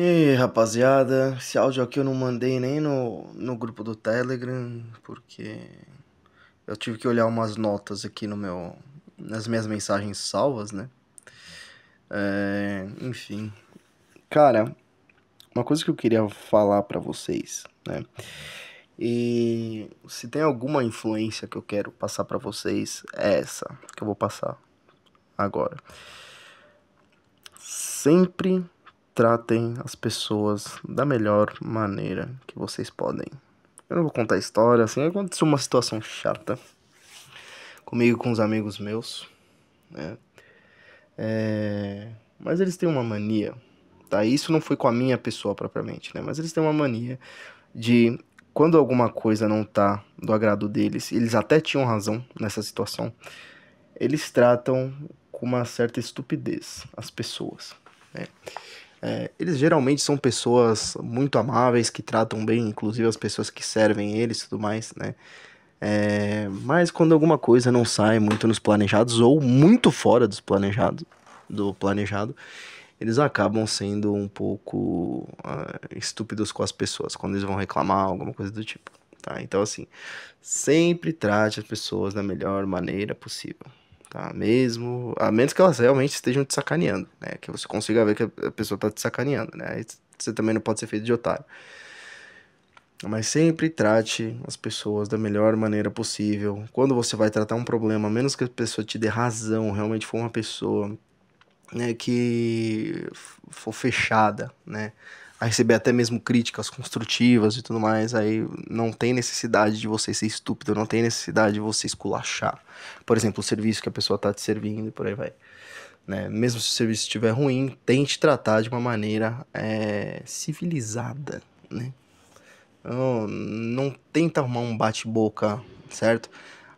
E aí, rapaziada, esse áudio aqui eu não mandei nem no, no grupo do Telegram, porque eu tive que olhar umas notas aqui no meu nas minhas mensagens salvas, né? É, enfim. Cara, uma coisa que eu queria falar para vocês, né? E se tem alguma influência que eu quero passar para vocês, é essa que eu vou passar agora. Sempre tratem as pessoas da melhor maneira que vocês podem. Eu não vou contar a história, assim, aconteceu uma situação chata comigo com os amigos meus, né? É... Mas eles têm uma mania, tá? Isso não foi com a minha pessoa propriamente, né? Mas eles têm uma mania de quando alguma coisa não tá do agrado deles, eles até tinham razão nessa situação, eles tratam com uma certa estupidez as pessoas. Né? É, eles geralmente são pessoas muito amáveis, que tratam bem, inclusive as pessoas que servem eles e tudo mais, né? É, mas quando alguma coisa não sai muito nos planejados ou muito fora dos planejados do planejado, eles acabam sendo um pouco uh, estúpidos com as pessoas quando eles vão reclamar alguma coisa do tipo. Tá? Então, assim, sempre trate as pessoas da melhor maneira possível tá? Mesmo. A menos que elas realmente estejam te sacaneando, né? Que você consiga ver que a pessoa tá te sacaneando, né? Aí você também não pode ser feito de otário. Mas sempre trate as pessoas da melhor maneira possível. Quando você vai tratar um problema, a menos que a pessoa te dê razão, realmente for uma pessoa né, que for fechada, né? a receber até mesmo críticas construtivas e tudo mais, aí não tem necessidade de você ser estúpido, não tem necessidade de você esculachar. Por exemplo, o serviço que a pessoa está te servindo e por aí vai. Né? Mesmo se o serviço estiver ruim, tente tratar de uma maneira é, civilizada, né? Não, não tenta arrumar um bate-boca, certo?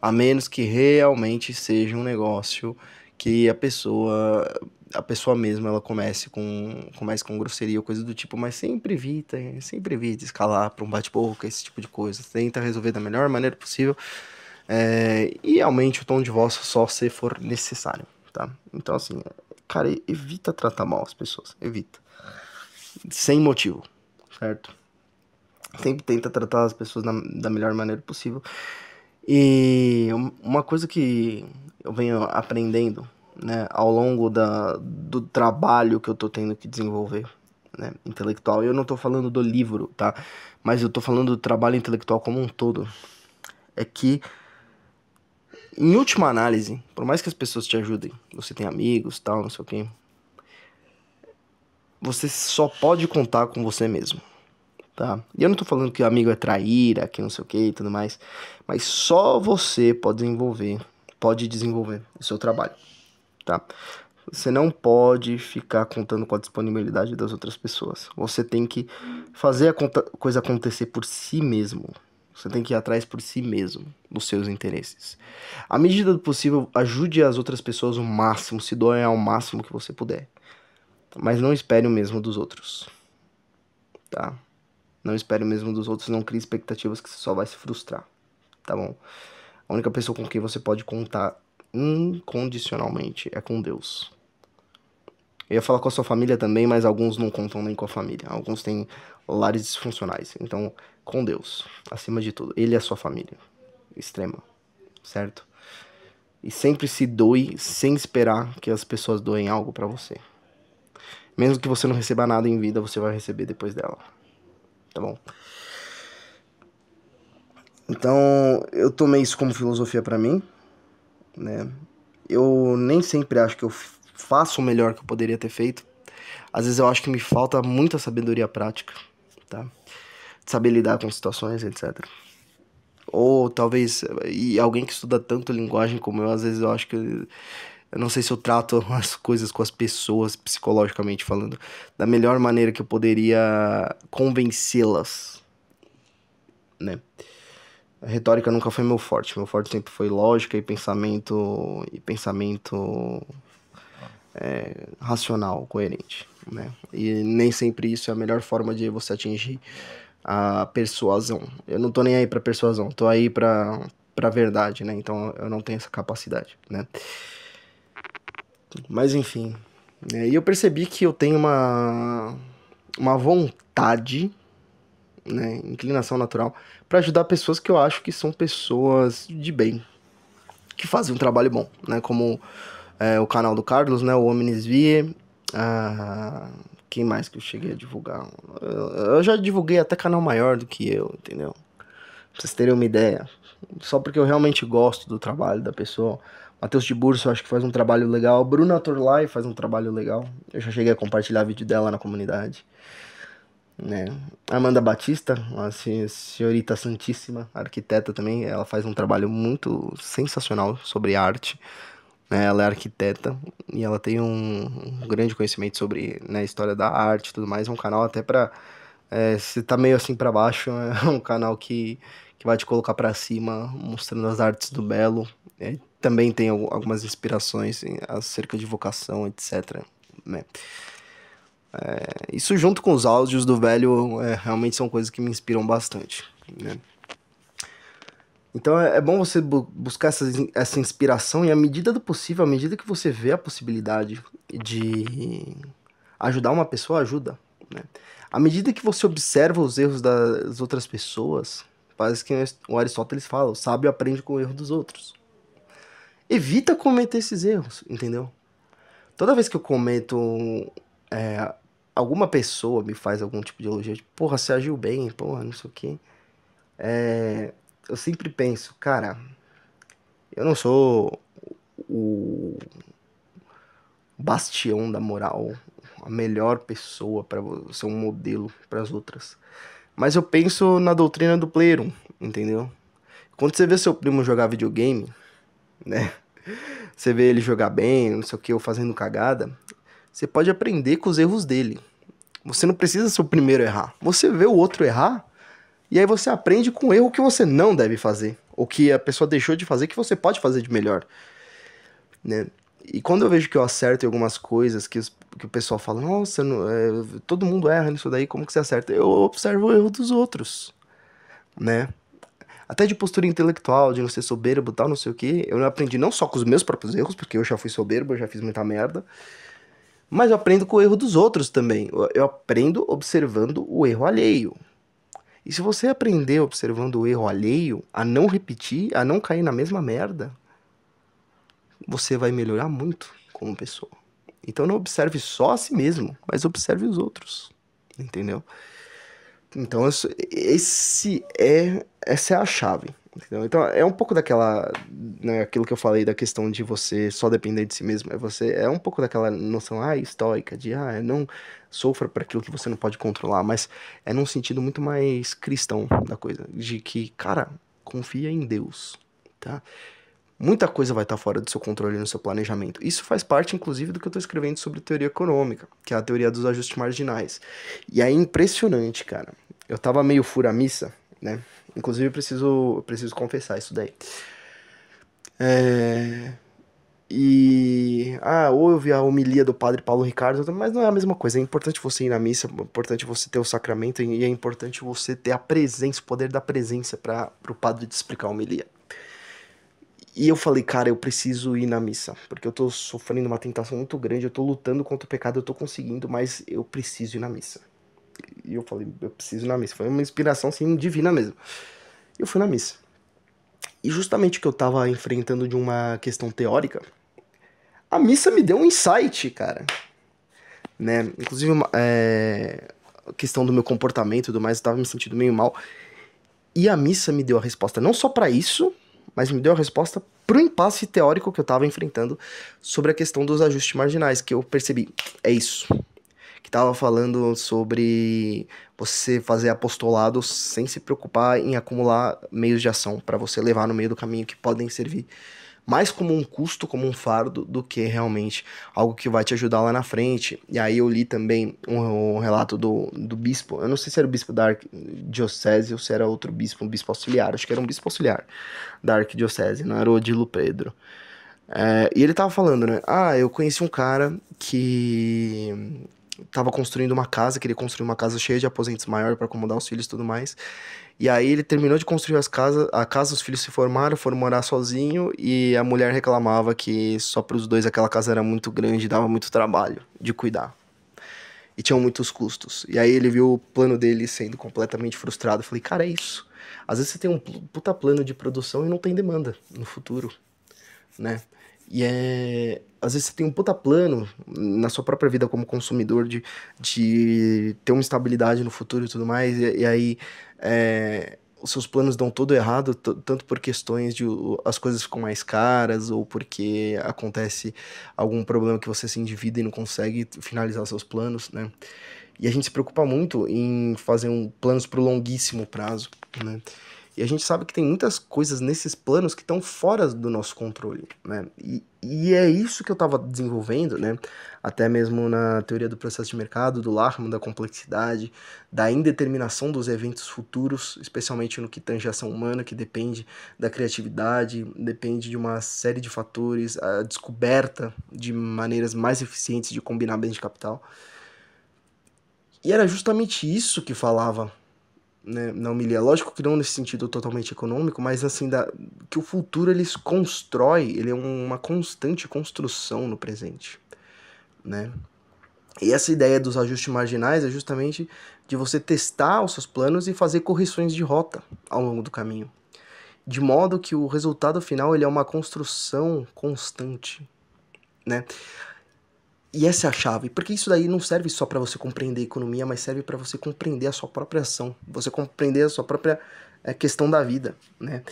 A menos que realmente seja um negócio que a pessoa a pessoa mesma ela comece com, comece com grosseria ou coisa do tipo, mas sempre evita, sempre evita escalar para um bate-boca, esse tipo de coisa. Tenta resolver da melhor maneira possível é, e aumente o tom de voz só se for necessário, tá? Então, assim, cara, evita tratar mal as pessoas, evita. Sem motivo, certo? Sempre tenta tratar as pessoas na, da melhor maneira possível. E uma coisa que eu venho aprendendo né, ao longo da, do trabalho que eu tô tendo que desenvolver. Né, intelectual. Eu não tô falando do livro, tá? Mas eu tô falando do trabalho intelectual como um todo. É que, em última análise, por mais que as pessoas te ajudem, você tem amigos, tal, não sei o quê, você só pode contar com você mesmo, tá? E eu não tô falando que amigo é traíra, que não sei o quê e tudo mais, mas só você pode desenvolver, pode desenvolver o seu trabalho tá? Você não pode ficar contando com a disponibilidade das outras pessoas. Você tem que fazer a coisa acontecer por si mesmo. Você tem que ir atrás por si mesmo, dos seus interesses. À medida do possível, ajude as outras pessoas o máximo, se doe ao máximo que você puder. Mas não espere o mesmo dos outros. Tá? Não espere o mesmo dos outros, não crie expectativas que você só vai se frustrar. Tá bom? A única pessoa com quem você pode contar incondicionalmente, é com Deus. Eu ia falar com a sua família também, mas alguns não contam nem com a família. Alguns têm lares disfuncionais. Então, com Deus, acima de tudo. Ele é a sua família. Extrema. Certo? E sempre se doe sem esperar que as pessoas doem algo para você. Mesmo que você não receba nada em vida, você vai receber depois dela. Tá bom? Então, eu tomei isso como filosofia para mim né? Eu nem sempre acho que eu faço o melhor que eu poderia ter feito. Às vezes eu acho que me falta muita sabedoria prática, tá? De saber lidar com situações, etc. Ou talvez, e alguém que estuda tanto linguagem como eu, às vezes eu acho que eu não sei se eu trato as coisas com as pessoas, psicologicamente falando, da melhor maneira que eu poderia convencê-las, né? A retórica nunca foi meu forte. Meu forte sempre foi lógica e pensamento e pensamento é, racional, coerente, né? E nem sempre isso é a melhor forma de você atingir a persuasão. Eu não tô nem aí para persuasão, tô aí para para verdade, né? Então eu não tenho essa capacidade, né? Mas enfim, né? e eu percebi que eu tenho uma uma vontade né, inclinação natural, para ajudar pessoas que eu acho que são pessoas de bem, que fazem um trabalho bom, né, como é, o canal do Carlos, né, o Homens Vie, ah, quem mais que eu cheguei a divulgar? Eu, eu, já divulguei até canal maior do que eu, entendeu? Pra vocês terem uma ideia. Só porque eu realmente gosto do trabalho da pessoa. Matheus de Burso, acho que faz um trabalho legal. Bruna Turlai faz um trabalho legal. Eu já cheguei a compartilhar vídeo dela na comunidade né? Amanda Batista, a senhorita santíssima, arquiteta também, ela faz um trabalho muito sensacional sobre arte. Né? Ela é arquiteta e ela tem um, um grande conhecimento sobre né, a história da arte e tudo mais. É um canal até para é, se tá meio assim para baixo, é um canal que, que vai te colocar para cima, mostrando as artes do belo. É, também tem algumas inspirações acerca de vocação, etc. Né? É, isso junto com os áudios do velho é, realmente são coisas que me inspiram bastante. Né? Então é, é bom você bu buscar essa, essa inspiração e, à medida do possível, à medida que você vê a possibilidade de ajudar uma pessoa, ajuda. Né? À medida que você observa os erros das outras pessoas, parece que o Aristóteles fala: o sábio aprende com o erro dos outros. Evita cometer esses erros, entendeu? Toda vez que eu cometo é, alguma pessoa me faz algum tipo de elogio, tipo, porra, você agiu bem, porra, não sei o quê. É, eu sempre penso, cara, eu não sou o bastião da moral, a melhor pessoa para ser um modelo para as outras. Mas eu penso na doutrina do player 1, entendeu? Quando você vê seu primo jogar videogame, né? Você vê ele jogar bem, não sei o que, ou fazendo cagada, você pode aprender com os erros dele. Você não precisa ser o primeiro a errar. Você vê o outro errar e aí você aprende com o erro que você não deve fazer. Ou que a pessoa deixou de fazer que você pode fazer de melhor. Né? E quando eu vejo que eu acerto em algumas coisas que, os, que o pessoal fala, nossa, não, é, todo mundo erra nisso daí, como que você acerta? Eu observo o erro dos outros. Né? até de postura intelectual, de não ser soberbo tal, não sei o que. Eu aprendi não só com os meus próprios erros, porque eu já fui soberbo, eu já fiz muita merda, mas eu aprendo com o erro dos outros também. Eu aprendo observando o erro alheio. E se você aprender observando o erro alheio, a não repetir, a não cair na mesma merda, você vai melhorar muito como pessoa. Então não observe só a si mesmo, mas observe os outros. Entendeu? Então esse é essa é a chave. Entendeu? Então é um pouco daquela, né, aquilo que eu falei da questão de você só depender de si mesmo, é você é um pouco daquela noção ah, estoica de ah, não sofra para aquilo que você não pode controlar, mas é num sentido muito mais cristão da coisa, de que, cara, confia em Deus, tá? Muita coisa vai estar tá fora do seu controle no seu planejamento. Isso faz parte, inclusive, do que eu estou escrevendo sobre teoria econômica, que é a teoria dos ajustes marginais. E é impressionante, cara. Eu tava meio fura missa, né? Inclusive, eu preciso, eu preciso confessar isso daí. É... E. Ah, houve a homilia do padre Paulo Ricardo, mas não é a mesma coisa. É importante você ir na missa, é importante você ter o sacramento e é importante você ter a presença, o poder da presença para o padre te explicar a homilia. E eu falei, cara, eu preciso ir na missa, porque eu tô sofrendo uma tentação muito grande, eu tô lutando contra o pecado, eu tô conseguindo, mas eu preciso ir na missa. E eu falei, eu preciso ir na missa. Foi uma inspiração, assim, divina mesmo. Eu fui na missa. E justamente que eu tava enfrentando de uma questão teórica, a missa me deu um insight, cara. Né? Inclusive, é, a questão do meu comportamento e tudo mais, eu tava me sentindo meio mal. E a missa me deu a resposta não só para isso, mas me deu a resposta pro impasse teórico que eu tava enfrentando sobre a questão dos ajustes marginais, que eu percebi, é isso que estava falando sobre você fazer apostolado sem se preocupar em acumular meios de ação para você levar no meio do caminho que podem servir mais como um custo, como um fardo, do que realmente algo que vai te ajudar lá na frente. E aí eu li também um, um relato do, do bispo, eu não sei se era o bispo da arquidiocese ou se era outro bispo, um bispo auxiliar, acho que era um bispo auxiliar da arquidiocese, não era o Odilo Pedro. É, e ele tava falando, né? Ah, eu conheci um cara que tava construindo uma casa, queria construir uma casa cheia de aposentos maior para acomodar os filhos e tudo mais. E aí ele terminou de construir as casas, a casa, os filhos se formaram, foram morar sozinho e a mulher reclamava que só para os dois aquela casa era muito grande, dava muito trabalho de cuidar. E tinham muitos custos. E aí ele viu o plano dele sendo completamente frustrado. Eu falei, cara, é isso. Às vezes você tem um puta plano de produção e não tem demanda no futuro, né? E é. Às vezes você tem um puta plano na sua própria vida como consumidor de, de ter uma estabilidade no futuro e tudo mais, e, e aí é, os seus planos dão todo errado, tanto por questões de uh, as coisas ficam mais caras, ou porque acontece algum problema que você se endivida e não consegue finalizar seus planos, né? E a gente se preocupa muito em fazer um, planos para o longuíssimo prazo, né? E a gente sabe que tem muitas coisas nesses planos que estão fora do nosso controle, né? E, e é isso que eu estava desenvolvendo, né? Até mesmo na teoria do processo de mercado, do Larman, da complexidade, da indeterminação dos eventos futuros, especialmente no que tange a ação humana, que depende da criatividade, depende de uma série de fatores, a descoberta de maneiras mais eficientes de combinar bens de capital. E era justamente isso que falava né, na homilia. Lógico que não nesse sentido totalmente econômico, mas assim, da, que o futuro ele se constrói, ele é uma constante construção no presente, né? E essa ideia dos ajustes marginais é justamente de você testar os seus planos e fazer correções de rota ao longo do caminho. De modo que o resultado final ele é uma construção constante, né? E essa é a chave, porque isso daí não serve só para você compreender a economia, mas serve para você compreender a sua própria ação, você compreender a sua própria é, questão da vida, né?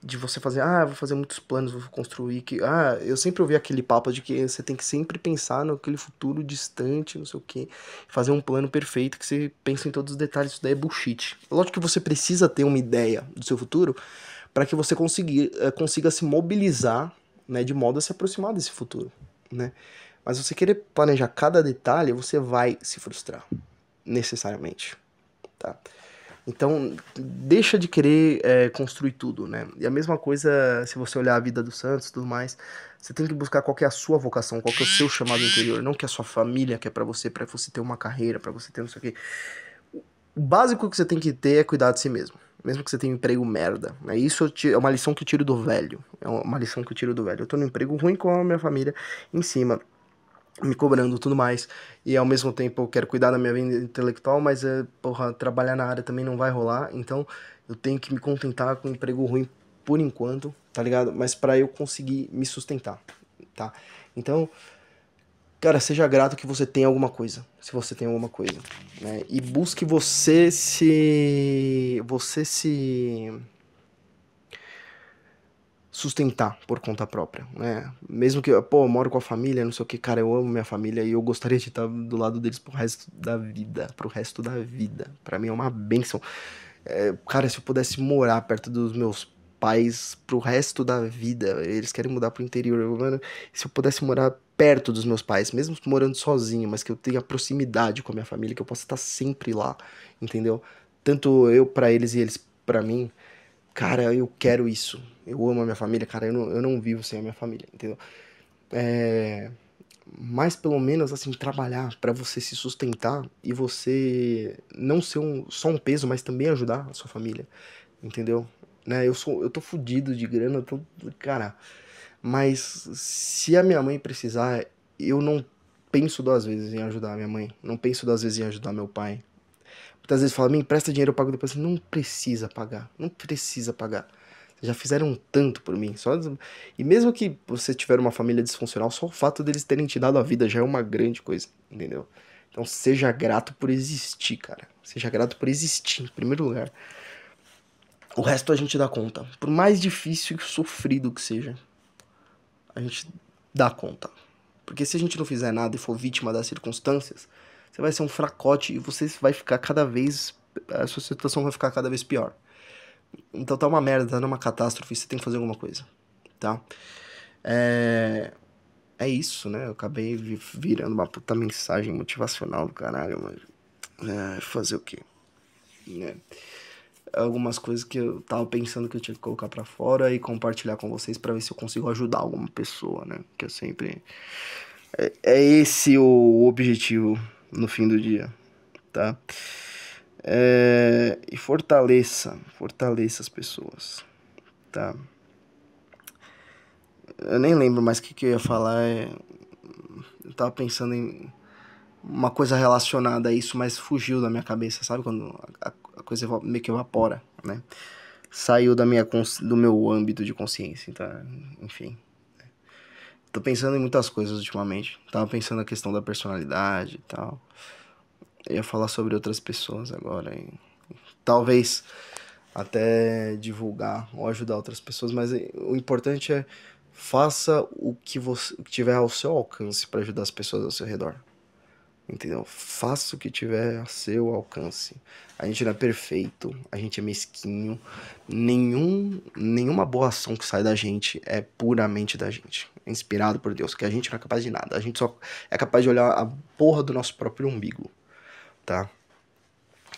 De você fazer, ah, vou fazer muitos planos, vou construir que, ah, eu sempre ouvi aquele papo de que você tem que sempre pensar naquele futuro distante, não sei o quê, fazer um plano perfeito que você pensa em todos os detalhes, isso daí é bullshit. Lógico que você precisa ter uma ideia do seu futuro para que você conseguir, eh, consiga se mobilizar, né, de modo a se aproximar desse futuro, né? Mas você querer planejar cada detalhe, você vai se frustrar, necessariamente, tá? Então, deixa de querer é, construir tudo, né? E a mesma coisa se você olhar a vida do Santos e tudo mais. Você tem que buscar qual é a sua vocação, qual é o seu chamado interior. Não que a sua família quer é para você, para você ter uma carreira, para você ter não sei o quê. O básico que você tem que ter é cuidar de si mesmo. Mesmo que você tenha um emprego merda. Né? Isso é uma lição que eu tiro do velho. É uma lição que eu tiro do velho. Eu tô num emprego ruim com a minha família em cima me cobrando tudo mais. E ao mesmo tempo eu quero cuidar da minha vida intelectual, mas é, porra, trabalhar na área também não vai rolar. Então eu tenho que me contentar com um emprego ruim por enquanto, tá ligado? Mas para eu conseguir me sustentar, tá? Então, cara, seja grato que você tem alguma coisa, se você tem alguma coisa, né? E busque você se você se sustentar por conta própria, né? Mesmo que, pô, eu moro com a família, não sei o que, cara, eu amo minha família e eu gostaria de estar do lado deles pro resto da vida, pro resto da vida. Para mim é uma benção. É, cara, se eu pudesse morar perto dos meus pais pro resto da vida, eles querem mudar pro interior, mano, se eu pudesse morar perto dos meus pais, mesmo morando sozinho, mas que eu tenha proximidade com a minha família, que eu possa estar sempre lá, entendeu? Tanto eu para eles e eles para mim, cara, eu quero isso. Eu amo a minha família, cara, eu não, eu não vivo sem a minha família, entendeu? É, mas pelo menos, assim, trabalhar para você se sustentar e você não ser um, só um peso, mas também ajudar a sua família, entendeu? Né? Eu, sou, eu tô fudido de grana, tô, cara. Mas se a minha mãe precisar, eu não penso duas vezes em ajudar a minha mãe, não penso duas vezes em ajudar meu pai, Muitas vezes fala, me empresta dinheiro, eu pago depois. não precisa pagar, não precisa pagar. Vocês já fizeram tanto por mim. Só... E mesmo que você tiver uma família disfuncional, só o fato deles terem te dado a vida já é uma grande coisa, entendeu? Então seja grato por existir, cara. Seja grato por existir, em primeiro lugar. O resto a gente dá conta. Por mais difícil e sofrido que seja, a gente dá conta. Porque se a gente não fizer nada e for vítima das circunstâncias, você vai ser um fracote e você vai ficar cada vez. A sua situação vai ficar cada vez pior. Então tá uma merda, tá numa catástrofe, você tem que fazer alguma coisa, tá? É. É isso, né? Eu acabei virando uma puta mensagem motivacional do caralho, mano. É, fazer o quê? Né? algumas coisas que eu tava pensando que eu tinha que colocar para fora e compartilhar com vocês para ver se eu consigo ajudar alguma pessoa, né? Que eu sempre é, é esse o objetivo no fim do dia, tá? É, e fortaleça, fortaleça as pessoas, tá? Eu nem lembro mais o que, que eu ia falar, é, eu tava pensando em uma coisa relacionada a isso, mas fugiu da minha cabeça, sabe? Quando a, a coisa meio que evapora, né? Saiu da minha, do meu âmbito de consciência, então, enfim tô pensando em muitas coisas ultimamente. Tava pensando na questão da personalidade e tal. Eu ia falar sobre outras pessoas agora. E... Talvez até divulgar ou ajudar outras pessoas, mas é, o importante é faça o que você tiver ao seu alcance para ajudar as pessoas ao seu redor. Entendeu? Faça o que tiver a seu alcance. A gente não é perfeito, a gente é mesquinho. Nenhum, nenhuma boa ação que sai da gente é puramente da gente. É inspirado por Deus, que a gente não é capaz de nada. A gente só é capaz de olhar a porra do nosso próprio umbigo, tá?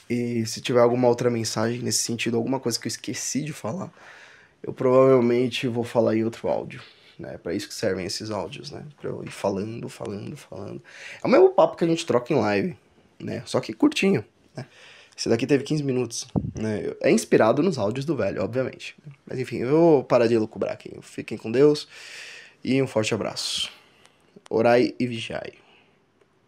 E se tiver alguma outra mensagem nesse sentido, alguma coisa que eu esqueci de falar, eu provavelmente vou falar em outro áudio né? É para isso que servem esses áudios, né? Para eu ir falando, falando, falando. É o mesmo papo que a gente troca em live, né? Só que curtinho, né? Esse daqui teve 15 minutos, né? É inspirado nos áudios do velho, obviamente. Né? Mas enfim, eu vou parar de lucubrar aqui. Fiquem com Deus e um forte abraço. Orai e vigiai.